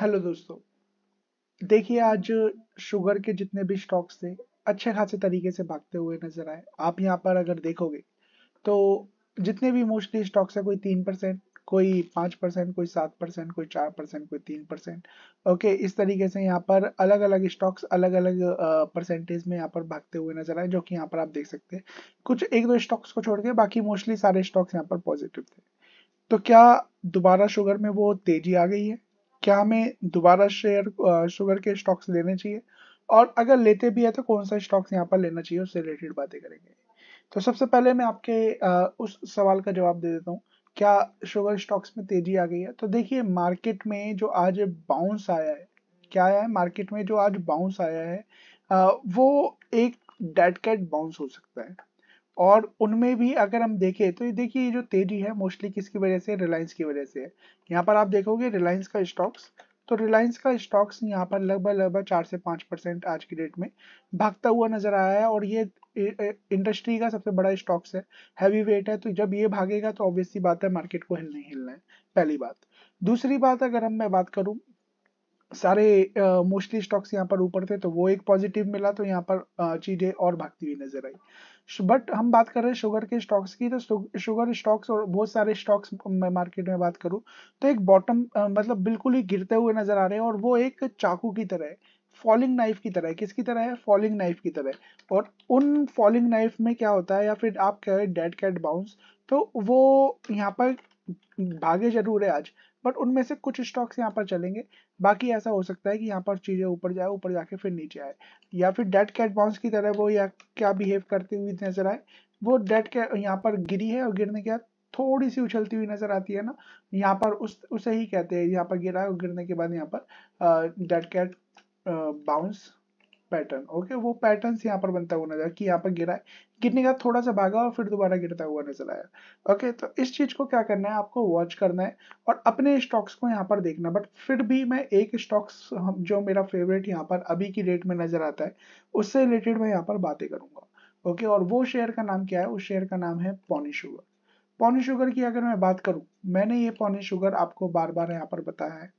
hello दोस्तों देखिए आज शुगर के जितने भी स्टॉक्स थे अच्छे खासे तरीके से भागते हुए नजर आए आप यहाँ पर अगर देखोगे तो जितने भी मोस्टली स्टॉक्स है कोई तीन परसेंट कोई पांच परसेंट कोई सात परसेंट कोई चार परसेंट कोई तीन परसेंट ओके इस तरीके से यहाँ पर अलग अलग स्टॉक्स अलग अलग परसेंटेज में यहाँ पर भागते हुए नजर आए जो कि यहाँ पर आप देख सकते हैं कुछ एक दो स्टॉक्स को छोड़ के बाकी मोस्टली सारे स्टॉक्स यहाँ पर पॉजिटिव थे तो क्या दोबारा शुगर में वो तेजी आ गई है क्या हमें दोबारा शेयर शुगर uh, के स्टॉक्स लेने चाहिए और अगर लेते भी है तो कौन सा स्टॉक्स यहाँ पर लेना चाहिए उससे रिलेटेड बातें करेंगे तो सबसे पहले मैं आपके uh, उस सवाल का जवाब दे देता हूँ क्या शुगर स्टॉक्स में तेजी आ गई है तो देखिए मार्केट में जो आज बाउंस आया है क्या आया है मार्केट में जो आज बाउंस आया है uh, वो एक डेड कैट बाउंस हो सकता है और उनमें भी अगर हम देखें तो ये देखिए ये जो तेजी है मोस्टली किसकी वजह से रिलायंस की वजह से है यहाँ पर आप देखोगे रिलायंस का स्टॉक्स तो रिलायंस का स्टॉक्स यहाँ पर लगभग लगभग चार से पाँच परसेंट आज की डेट में भागता हुआ नजर आया है और ये इंडस्ट्री का सबसे बड़ा स्टॉक्स है हैवी वेट है तो जब ये भागेगा तो ऑब्वियसली बात है मार्केट को हिलना हिलना है पहली बात दूसरी बात अगर हम मैं बात करूँ सारे मोस्टली स्टॉक्स यहाँ पर ऊपर थे तो वो एक पॉजिटिव मिला तो यहाँ पर चीज़ें और भागती हुई नजर आई बट हम बात कर रहे हैं शुगर के स्टॉक्स की तो शुगर स्टॉक्स और बहुत सारे स्टॉक्स मैं मार्केट में बात करूं तो एक बॉटम मतलब बिल्कुल ही गिरते हुए नजर आ रहे हैं और वो एक चाकू की तरह है फॉलिंग नाइफ की तरह है किसकी तरह है फॉलिंग नाइफ की तरह और उन फॉलिंग नाइफ में क्या होता है या फिर आप कह रहे डेड कैट बाउंस तो वो यहाँ पर भागे जरूर है आज बट उनमें से कुछ स्टॉक्स यहाँ पर चलेंगे बाकी ऐसा हो सकता है कि यहाँ पर चीज़ें ऊपर जाए ऊपर जाके फिर नीचे आए या फिर डेड कैट बाउंस की तरह वो या क्या बिहेव करती हुई नजर आए वो डेड कैट यहाँ पर गिरी है और गिरने के बाद थोड़ी सी उछलती हुई नजर आती है ना यहाँ पर उस उसे ही कहते हैं यहाँ पर गिरा है और गिरने के बाद यहाँ पर dead cat bounce pattern okay वो पैटर्न यहाँ पर बनता हुआ नजर कि यहाँ पर गिरा है गिरने का थोड़ा सा भागा और फिर दोबारा गिरता हुआ नजर आया ओके तो इस चीज को क्या करना है आपको वॉच करना है और अपने स्टॉक्स को यहाँ पर देखना बट फिर भी मैं एक स्टॉक्स जो मेरा फेवरेट यहाँ पर अभी की डेट में नजर आता है उससे रिलेटेड मैं यहाँ पर बातें करूंगा ओके और वो शेयर का नाम क्या है उस शेयर का नाम है पॉनी शुगर पॉनी शुगर की अगर मैं बात करूं मैंने ये पॉनी शुगर आपको बार बार यहाँ पर बताया है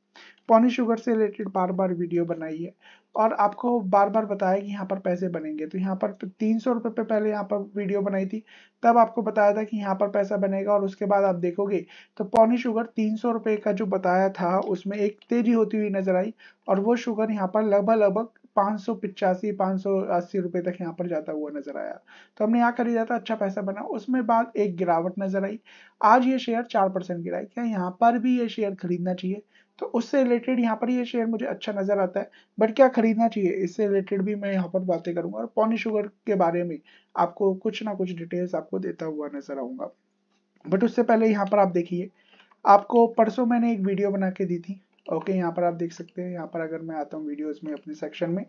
पॉनी शुगर से रिलेटेड बार बार वीडियो बनाई है और आपको बार बार बताया कि यहाँ पर पैसे बनेंगे तो यहाँ पर तीन सौ रुपये पे पहले यहाँ पर वीडियो बनाई थी तब आपको बताया था कि यहाँ पर पैसा बनेगा और उसके बाद आप देखोगे तो पौनी शुगर तीन सौ रुपये का जो बताया था उसमें एक तेजी होती हुई नजर आई और वो शुगर यहाँ पर लगभग लगभग पाँच सौ पिचासी पाँच सौ अस्सी रुपये तक यहाँ पर जाता हुआ नजर आया तो हमने यहाँ खरीदा था अच्छा पैसा बना उसमें बाद एक गिरावट नजर आई आज ये शेयर चार परसेंट गिराई क्या यहाँ पर भी ये शेयर खरीदना चाहिए तो उससे रिलेटेड यहाँ पर ये यह शेयर मुझे अच्छा नजर आता है बट क्या खरीदना चाहिए इससे रिलेटेड भी मैं यहाँ पर बातें करूंगा और पॉनी शुगर के बारे में आपको कुछ ना कुछ डिटेल्स आपको देता हुआ नजर आऊंगा बट उससे पहले यहाँ पर आप देखिए आपको परसों मैंने एक वीडियो बना के दी थी ओके okay, यहाँ पर आप देख सकते हैं यहाँ पर अगर मैं आता हूँ वीडियोस में अपने सेक्शन में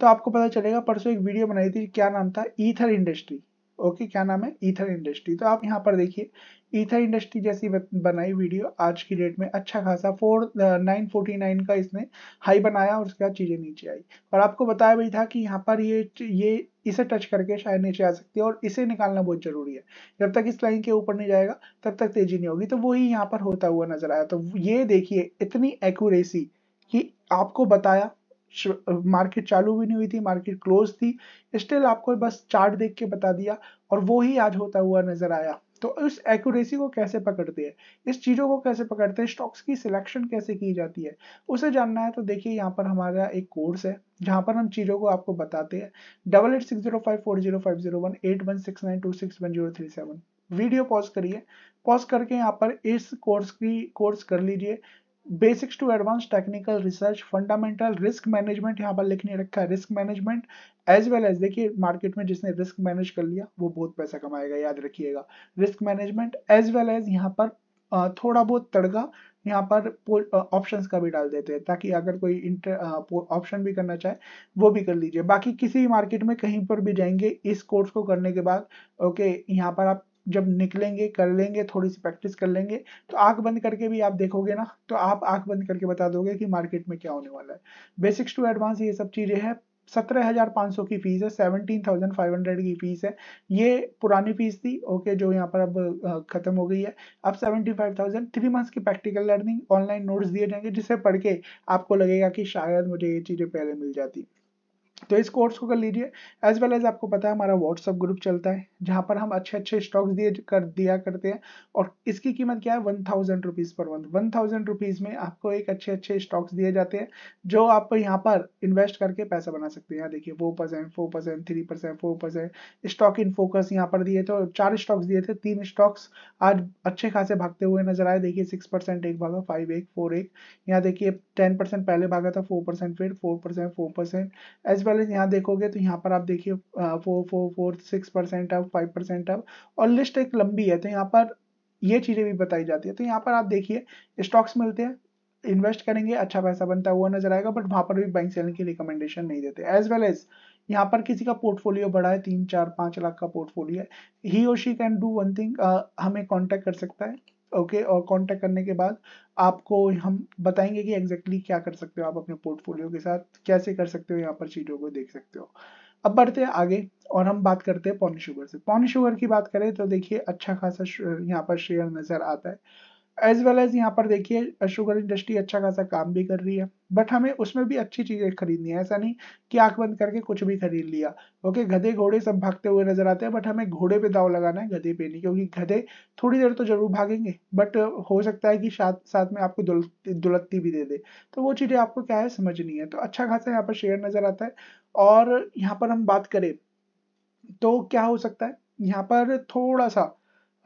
तो आपको पता चलेगा परसों एक वीडियो बनाई थी क्या नाम था ईथर इंडस्ट्री ओके क्या नाम है ईथर इंडस्ट्री तो आप यहाँ पर देखिए ईथर इंडस्ट्री जैसी बनाई वीडियो आज की डेट में अच्छा खासा फोर नाइन फोर्टी नाइन का इसने हाई बनाया और उसके बाद चीज़ें नीचे आई और आपको बताया भी था कि यहाँ पर ये ये इसे टच करके शायद नीचे आ सकती है और इसे निकालना बहुत जरूरी है जब तक इस लाइन के ऊपर नहीं जाएगा तब तक तेजी नहीं होगी तो वही यहाँ पर होता हुआ नजर आया तो ये देखिए इतनी एक्यूरेसी कि आपको बताया मार्केट चालू भी नहीं हुई थी मार्केट क्लोज थी स्टिल आपको बस चार्ट देख के बता दिया और वो ही आज होता हुआ नजर आया तो उस एक्यूरेसी को कैसे पकड़ते हैं इस चीज़ों को कैसे पकड़ते हैं स्टॉक्स की सिलेक्शन कैसे की जाती है उसे जानना है तो देखिए यहाँ पर हमारा एक कोर्स है जहाँ पर हम चीज़ों को आपको बताते हैं double eight six zero five four zero five zero one eight one six nine two six one zero three seven video pause करिए पॉज करके यहाँ पर इस कोर्स की कोर्स कर लीजिए basics to advance technical research fundamental risk management यहाँ पर लिखने रखा है risk management as well as देखिए मार्केट में जिसने रिस्क मैनेज कर लिया वो बहुत पैसा कमाएगा याद रखिएगा risk management as well as यहाँ पर थोड़ा बहुत तड़का यहाँ पर ऑप्शंस का भी डाल देते हैं ताकि अगर कोई इंटर ऑप्शन भी करना चाहे वो भी कर लीजिए बाकी किसी भी मार्केट में कहीं पर भी जाएंगे इस कोर्स को करने के बाद ओके यहाँ पर आप जब निकलेंगे कर लेंगे थोड़ी सी प्रैक्टिस कर लेंगे तो आंख बंद करके भी आप देखोगे ना तो आप आंख बंद करके बता दोगे कि मार्केट में क्या होने वाला है बेसिक्स टू एडवांस ये सब चीज़ें हैं सत्रह हजार पाँच सौ की फीस है सेवनटीन थाउजेंड फाइव हंड्रेड की फीस है ये पुरानी फीस थी ओके जो यहाँ पर अब खत्म हो गई है अब seventy five thousand three months की प्रैक्टिकल लर्निंग ऑनलाइन नोट्स दिए जाएंगे जिसे पढ़ के आपको लगेगा कि शायद मुझे ये चीज़ें पहले मिल जाती तो इस कोर्स को कर लीजिए एज वेल एज आपको पता है हमारा व्हाट्सअप ग्रुप चलता है जहाँ पर हम अच्छे अच्छे स्टॉक्स दिए कर दिया करते हैं और इसकी कीमत क्या है one thousand rupees per month one thousand rupees में आपको एक अच्छे अच्छे स्टॉक्स दिए जाते हैं जो आप यहाँ पर इन्वेस्ट करके पैसा बना सकते हैं यहाँ देखिए four percent four percent three percent four percent stock in focus यहाँ पर दिए थे चार स्टॉक्स दिए थे तीन स्टॉक्स आज अच्छे खासे भागते हुए नजर आए देखिए सिक्स परसेंट एक भागा फाइव एक फोर एक यहाँ देखिए टेन परसेंट पहले भागा था फोर परसेंट फिर four percent four percent as well वाले यहाँ देखोगे तो यहाँ पर आप देखिए four four four six percent अब फाइव परसेंट अब और लिस्ट एक लंबी है तो यहाँ पर ये चीज़ें भी बताई जाती है तो यहाँ पर आप देखिए स्टॉक्स मिलते हैं इन्वेस्ट करेंगे अच्छा पैसा बनता हुआ नजर आएगा बट वहां पर भी बैंक सेलिंग की रिकमेंडेशन नहीं देते एज वेल एज यहाँ पर किसी का पोर्टफोलियो बड़ा है तीन चार पाँच लाख का पोर्टफोलियो है he or she can do one thing हमें कांटेक्ट कर सकता है ओके okay, और कांटेक्ट करने के बाद आपको हम बताएंगे कि एग्जैक्टली exactly क्या कर सकते हो आप अपने पोर्टफोलियो के साथ कैसे कर सकते हो यहाँ पर चीज़ों को देख सकते हो अब बढ़ते हैं आगे और हम बात करते हैं पॉनी शुगर से पॉनी शुगर की बात करें तो देखिए अच्छा खासा यहाँ पर शेयर नज़र आता है एज वेल एज यहाँ पर देखिए शुगर इंडस्ट्री अच्छा खासा काम भी कर रही है बट हमें उसमें भी अच्छी चीजें खरीदनी है ऐसा नहीं कि आंख बंद करके कुछ भी खरीद लिया ओके गधे घोड़े सब भागते हुए नजर आते हैं बट हमें घोड़े पे दाव लगाना है गधे पे नहीं क्योंकि गधे थोड़ी देर तो जरूर भागेंगे बट हो सकता है कि साथ साथ में आपको दुलत्ती भी दे दे तो वो चीजें आपको क्या है समझनी है तो अच्छा खासा यहाँ पर शेयर नजर आता है और यहाँ पर हम बात करें तो क्या हो सकता है यहाँ पर थोड़ा सा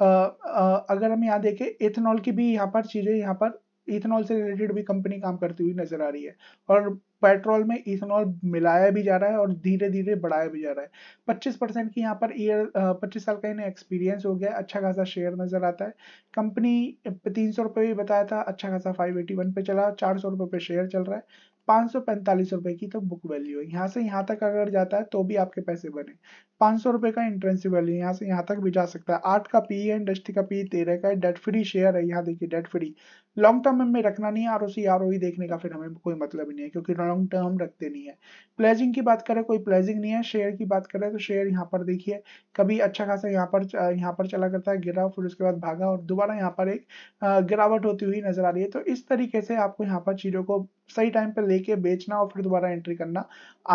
अगर हम यहाँ देखें इथेनॉल की भी यहाँ पर चीज़ें यहाँ पर इथेनॉल से रिलेटेड भी कंपनी काम करती हुई नजर आ रही है और पेट्रोल में इथेनॉल मिलाया भी जा रहा है और धीरे धीरे बढ़ाया भी जा रहा है 25 परसेंट की यहाँ पर ईयर 25 साल का इन्हें एक्सपीरियंस हो गया अच्छा खासा शेयर नजर आता है कंपनी तीन सौ रुपये भी बताया था अच्छा खासा 581 पे चला चार सौ रुपये पे शेयर चल रहा है पाँच रुपए की तो बुक वैल्यू है यहाँ से यहाँ तक अगर जाता है तो भी आपके पैसे बने पाँच सौ रुपए का इंटरेंसी वैल्यू यहाँ से यहाँ तक भी जा सकता है आठ का पी e है इंडस्ट्री का पी e तेरह का डेट फ्री शेयर है यहाँ देखिए डेट फ्री लॉन्ग टर्म हमें रखना नहीं है R O C R O देखने का फिर हमें कोई मतलब ही नहीं है क्योंकि लॉन्ग टर्म रखते नहीं है प्लेजिंग की बात करें कोई प्लेजिंग नहीं है शेयर की बात करें तो शेयर यहाँ पर देखिए कभी अच्छा खासा यहाँ पर यहाँ पर चला करता है गिरा फिर उसके बाद भागा और दोबारा यहाँ पर एक गिरावट होती हुई नजर आ रही है तो इस तरीके से आपको यहाँ पर चीज़ों को सही टाइम पर ले लेके बेचना और फिर दोबारा एंट्री करना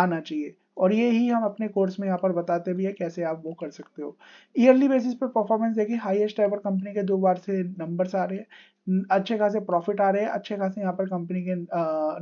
आना चाहिए और ये ही हम अपने कोर्स में यहाँ पर बताते भी है कैसे आप वो कर सकते हो ईयरली बेसिस पर परफॉर्मेंस देखिए हाईएस्ट एवर कंपनी के दो बार से नंबर्स आ रहे हैं अच्छे खासे प्रॉफिट आ रहे हैं अच्छे खासे यहाँ पर कंपनी के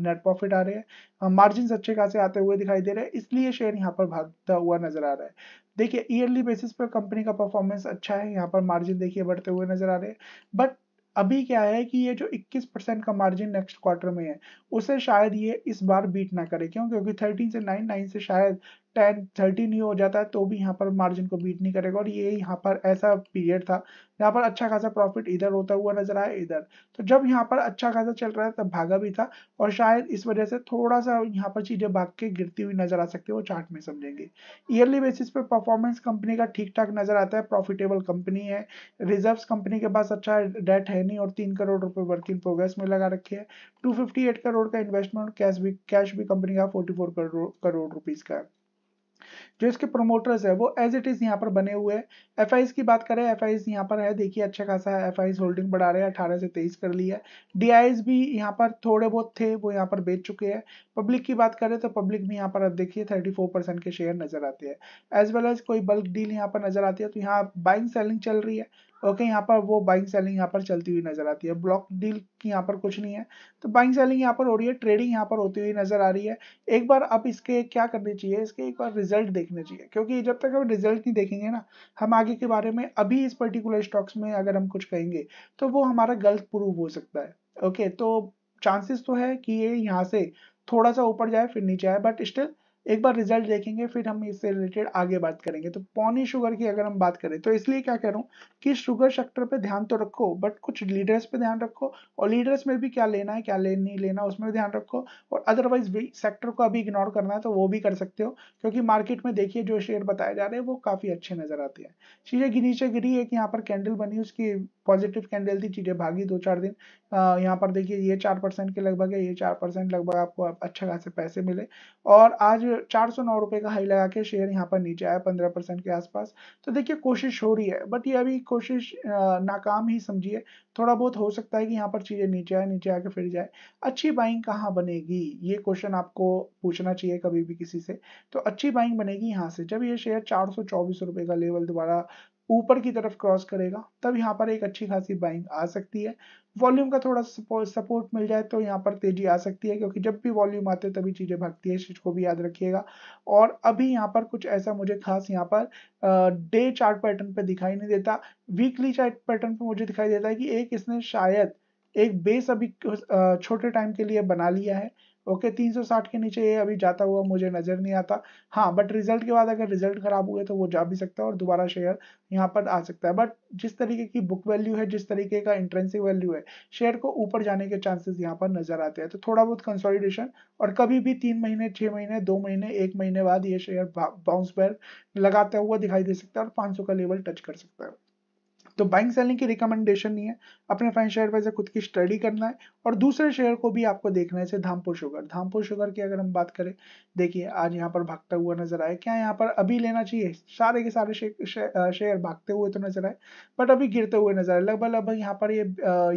नेट प्रॉफिट आ रहे हैं मार्जिन अच्छे खासे आते हुए दिखाई दे रहे हैं इसलिए शेयर यहाँ पर भागता हुआ नजर आ रहा है देखिए ईयरली बेसिस पर कंपनी का परफॉर्मेंस अच्छा है यहाँ पर मार्जिन देखिए बढ़ते हुए नजर आ रहे हैं बट अभी क्या है कि ये जो 21 परसेंट का मार्जिन नेक्स्ट क्वार्टर में है उसे शायद ये इस बार बीट ना करे क्यों क्योंकि 13 से 9 9 से शायद टेन थर्टी नहीं हो जाता है तो भी यहाँ पर मार्जिन को बीट नहीं करेगा और ये यहाँ पर ऐसा पीरियड था यहाँ पर अच्छा खासा प्रॉफिट इधर होता हुआ नजर आया इधर तो जब यहाँ पर अच्छा खासा चल रहा है तब भागा भी था और शायद इस वजह से थोड़ा सा यहाँ पर चीजें भाग के गिरती हुई नजर आ सकती है वो चार्ट में समझेंगे ईयरली बेसिस पे परफॉर्मेंस कंपनी का ठीक ठाक नजर आता है प्रॉफिटेबल कंपनी है रिजर्व कंपनी के पास अच्छा डेट है नहीं और तीन करोड़ रुपए वर्क इन प्रोग्रेस में लगा रखी है टू करोड़ का इन्वेस्टमेंट कैश भी कैश भी कंपनी का फोर्टी करोड़ करोड़ रुपीज का है जो इसके प्रोमोटर्स है वो एज इट इज़ यहाँ पर बने हुए हैं एफ की बात करें एफ यहाँ पर है देखिए अच्छा खासा है एफ होल्डिंग बढ़ा रहे हैं अठारह से तेईस कर लिया है डी भी यहाँ पर थोड़े बहुत थे वो यहाँ पर बेच चुके हैं पब्लिक की बात करें तो पब्लिक भी यहाँ पर अब देखिए थर्टी के शेयर नजर आते हैं एज वेल एज कोई बल्क डील यहाँ पर नजर आती है तो यहाँ बाइंग सेलिंग चल रही है ओके यहाँ पर वो बाइंग सेलिंग यहाँ पर चलती हुई नजर आती है ब्लॉक डील की यहाँ पर कुछ नहीं है तो बाइंग सेलिंग यहाँ पर हो रही है ट्रेडिंग यहाँ पर होती हुई नजर आ रही है एक बार आप इसके क्या करनी चाहिए इसके एक बार रिजल्ट देखने चाहिए क्योंकि जब तक हम रिजल्ट नहीं देखेंगे ना हम आगे के बारे में अभी इस पर्टिकुलर स्टॉक्स में अगर हम कुछ कहेंगे तो वो हमारा गलत प्रूव हो सकता है ओके तो चांसेस तो है कि ये यहाँ से थोड़ा सा ऊपर जाए फिर नीचे आए बट स्टिल एक बार रिजल्ट देखेंगे फिर हम इससे रिलेटेड आगे बात करेंगे तो पौनी शुगर की अगर हम बात करें तो इसलिए क्या कह रहा हूँ कि शुगर सेक्टर पे ध्यान तो रखो बट कुछ लीडर्स पे ध्यान रखो और लीडर्स में भी क्या लेना है क्या ले नहीं लेना उसमें भी ध्यान रखो और अदरवाइज भी सेक्टर को अभी इग्नोर करना है तो वो भी कर सकते हो क्योंकि मार्केट में देखिए जो शेयर बताए जा रहे हैं वो काफ़ी अच्छे नजर आते हैं चीज़ें नीचे गिरी एक यहाँ पर कैंडल बनी उसकी पॉजिटिव कैंडल थी चीज़ें भागी दो चार दिन यहाँ पर देखिए ये चार परसेंट के लगभग है ये चार परसेंट लगभग आपको आप अच्छा खासे पैसे मिले और आज चार सौ नौ रुपए का हाई लगा के शेयर यहाँ पर नीचे आया पंद्रह परसेंट के आसपास तो देखिए कोशिश हो रही है बट ये अभी कोशिश नाकाम ही समझिए थोड़ा बहुत हो सकता है कि यहाँ पर चीज़ें नीचे आए नीचे आके फिर जाए अच्छी बाइंग कहाँ बनेगी ये क्वेश्चन आपको पूछना चाहिए कभी भी किसी से तो अच्छी बाइंग बनेगी यहाँ से जब ये शेयर चार सौ का लेवल दोबारा ऊपर की तरफ क्रॉस करेगा तब यहाँ पर एक अच्छी खासी बाइंग आ सकती है वॉल्यूम का थोड़ा सपोर्ट मिल जाए तो यहाँ पर तेजी आ सकती है क्योंकि जब भी वॉल्यूम आते हैं तभी चीज़ें भागती है इसको को भी याद रखिएगा और अभी यहाँ पर कुछ ऐसा मुझे खास यहाँ पर डे चार्ट पैटर्न पे दिखाई नहीं देता वीकली चार्ट पैटर्न पे मुझे दिखाई देता है कि एक इसने शायद एक बेस अभी छोटे टाइम के लिए बना लिया है ओके 360 के नीचे ये अभी जाता हुआ मुझे नजर नहीं आता हाँ बट रिजल्ट के बाद अगर रिजल्ट खराब हुए तो वो जा भी सकता है और दोबारा शेयर यहाँ पर आ सकता है बट जिस तरीके की बुक वैल्यू है जिस तरीके का इंट्रेंसिव वैल्यू है शेयर को ऊपर जाने के चांसेस यहाँ पर नजर आते हैं तो थोड़ा बहुत कंसोलिडेशन और कभी भी तीन महीने छह महीने दो महीने एक महीने बाद ये शेयर बाउंस बैक लगाता हुआ दिखाई दे सकता है और पांच का लेवल टच कर सकता है तो बाइंग सेलिंग की रिकमेंडेशन नहीं है अपने फाइनेंशियल एडवाइजर खुद की स्टडी करना है और दूसरे शेयर को भी आपको देखना है धामपुर शुगर धामपुर शुगर की अगर हम बात करें देखिए आज यहाँ पर भागता हुआ नजर आया क्या यहाँ पर अभी लेना चाहिए सारे के सारे शेयर भागते हुए तो नजर आए बट अभी गिरते हुए नजर आए लगभग लगभग यहाँ पर ये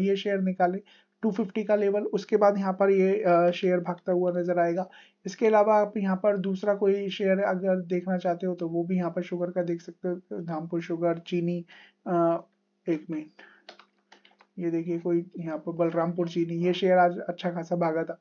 ये शेयर निकाले 250 का लेवल उसके बाद यहाँ पर ये शेयर भागता हुआ नजर आएगा इसके अलावा आप यहाँ पर दूसरा कोई शेयर अगर देखना चाहते हो तो वो भी यहाँ पर शुगर का देख सकते हो धामपुर शुगर चीनी एक मिनट ये देखिए कोई यहाँ पर बलरामपुर चीनी ये शेयर आज अच्छा खासा भागा था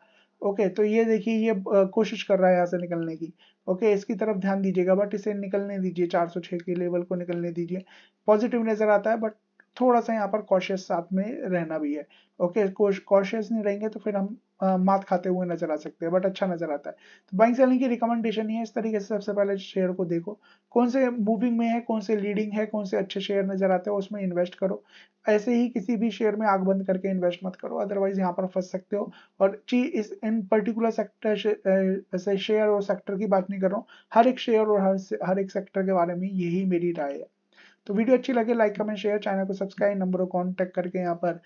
ओके तो ये देखिए ये कोशिश कर रहा है यहाँ से निकलने की ओके इसकी तरफ ध्यान दीजिएगा बट इसे निकलने दीजिए 406 के लेवल को निकलने दीजिए पॉजिटिव नजर आता है बट थोड़ा सा यहाँ पर कॉशियस साथ में रहना भी है ओके कॉशियस नहीं रहेंगे तो फिर हम आ, मात खाते हुए नजर आ सकते हैं बट अच्छा नजर आता है तो बाइंग सेलिंग की रिकमेंडेशन ही है इस तरीके से सबसे पहले शेयर को देखो कौन से मूविंग में है कौन से लीडिंग है कौन से अच्छे शेयर नजर आते हैं उसमें इन्वेस्ट करो ऐसे ही किसी भी शेयर में आग बंद करके इन्वेस्ट मत करो अदरवाइज यहाँ पर फंस सकते हो और ची इस इन पर्टिकुलर सेक्टर से शेयर और सेक्टर की बात नहीं कर रहा हूँ हर एक शेयर और हर हर एक सेक्टर के बारे में यही मेरी राय है तो वीडियो अच्छी लगे लाइक कमेंट शेयर चैनल को सब्सक्राइब नंबरों कॉन्टैक्ट करके यहाँ पर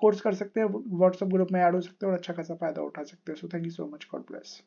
कोर्स uh, कर सकते हैं व्हाट्सएप ग्रुप में ऐड हो सकते हो और अच्छा खासा फायदा उठा सकते हैं so thank you so much God bless